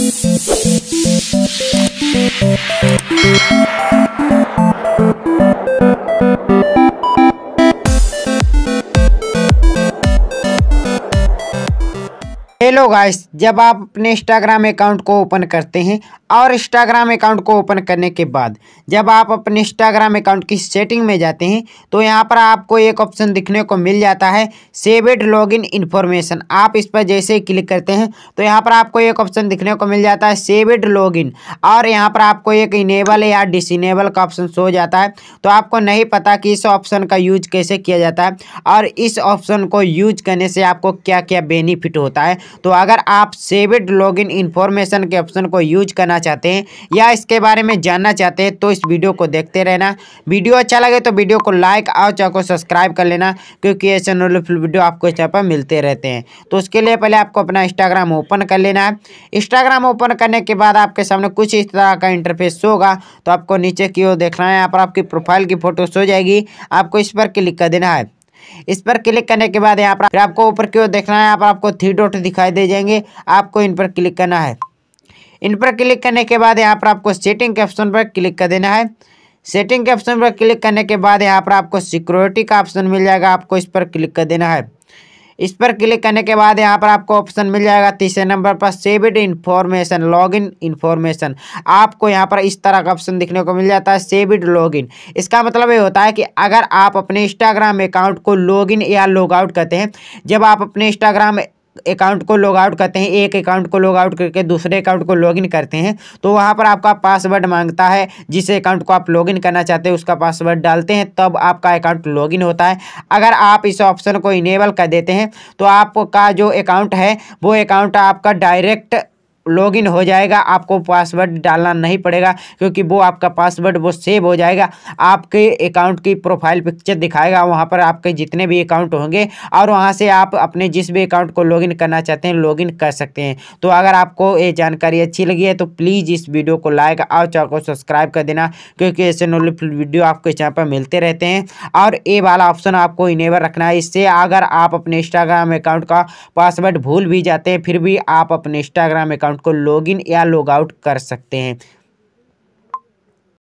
Thank you. Hello guys जब आप अपने इंस्टाग्राम अकाउंट को ओपन करते हैं और इंस्टाग्राम अकाउंट को ओपन करने के बाद जब आप अपने इंस्टाग्राम अकाउंट की सेटिंग में जाते हैं तो यहां पर आपको एक ऑप्शन दिखने को मिल जाता है सेवेड लॉगिन इन्फॉर्मेशन आप इस पर जैसे ही क्लिक करते हैं तो यहां पर आपको एक ऑप्शन दिखने को मिल जाता है सेवेड लॉगिन और यहाँ पर आपको एक इनेबल या डिसनेबल का ऑप्शन शो जाता है तो आपको नहीं पता कि इस ऑप्शन का यूज कैसे किया जाता है और इस ऑप्शन को यूज करने से आपको क्या क्या बेनिफिट होता है तो अगर आप सेविड लॉग इन इन्फॉर्मेशन के ऑप्शन को यूज करना चाहते हैं या इसके बारे में जानना चाहते हैं तो इस वीडियो को देखते रहना वीडियो अच्छा लगे तो वीडियो को लाइक और चैनल को सब्सक्राइब कर लेना क्योंकि ऐसे नोटिफिल वीडियो आपको इस पर मिलते रहते हैं तो उसके लिए पहले आपको अपना इंस्टाग्राम ओपन कर लेना है इंस्टाग्राम ओपन करने के बाद आपके सामने कुछ इस तरह का इंटरफेस होगा तो आपको नीचे की ओर देखना है यहाँ पर आपकी प्रोफाइल की फोटो शो जाएगी आपको इस पर क्लिक कर देना है इस पर क्लिक करने के बाद यहाँ पर फिर आपको ऊपर की ओर देखना है यहाँ पर आपको थ्री डॉट दिखाई दे जाएंगे आपको इन पर क्लिक करना है इन पर क्लिक करने के बाद यहाँ पर आपको सेटिंग के ऑप्शन पर क्लिक कर देना है सेटिंग के ऑप्शन पर क्लिक करने के बाद यहाँ पर आपको सिक्योरिटी का ऑप्शन मिल जाएगा आपको इस पर क्लिक कर देना है इस पर क्लिक करने के बाद यहाँ पर आपको ऑप्शन मिल जाएगा तीसरे नंबर पर सेविड इन्फॉर्मेशन लॉगिन इन्फॉर्मेशन आपको यहाँ पर इस तरह का ऑप्शन दिखने को मिल जाता है सेविड लॉगिन इसका मतलब ये होता है कि अगर आप अपने इंस्टाग्राम अकाउंट को लॉगिन या लॉग आउट करते हैं जब आप अपने इंस्टाग्राम अकाउंट को लॉग आउट करते हैं एक अकाउंट को लॉग आउट करके दूसरे अकाउंट को लॉगिन करते हैं तो वहाँ पर आपका पासवर्ड मांगता है जिस अकाउंट को आप लॉगिन करना चाहते हैं उसका पासवर्ड डालते हैं तब आपका अकाउंट लॉगिन होता है अगर आप इस ऑप्शन को इनेबल कर देते हैं तो आपका जो अकाउंट है वो अकाउंट आपका डायरेक्ट लॉगिन हो जाएगा आपको पासवर्ड डालना नहीं पड़ेगा क्योंकि वो आपका पासवर्ड वो सेव हो जाएगा आपके अकाउंट की प्रोफाइल पिक्चर दिखाएगा वहाँ पर आपके जितने भी अकाउंट होंगे और वहाँ से आप अपने जिस भी अकाउंट को लॉगिन करना चाहते हैं लॉगिन कर सकते हैं तो अगर आपको ये जानकारी अच्छी लगी है तो प्लीज़ इस वीडियो को लाइक और चैनल को सब्सक्राइब कर देना क्योंकि ऐसे नॉलेजफुल वीडियो आपको चैनल पर मिलते रहते हैं और ए वाला ऑप्शन आपको इनेबल रखना है इससे अगर आप अपने इंस्टाग्राम अकाउंट का पासवर्ड भूल भी जाते हैं फिर भी आप अपने इंस्टाग्राम अकाउंट अकाउंट को लॉगिन या लॉगआउट कर सकते हैं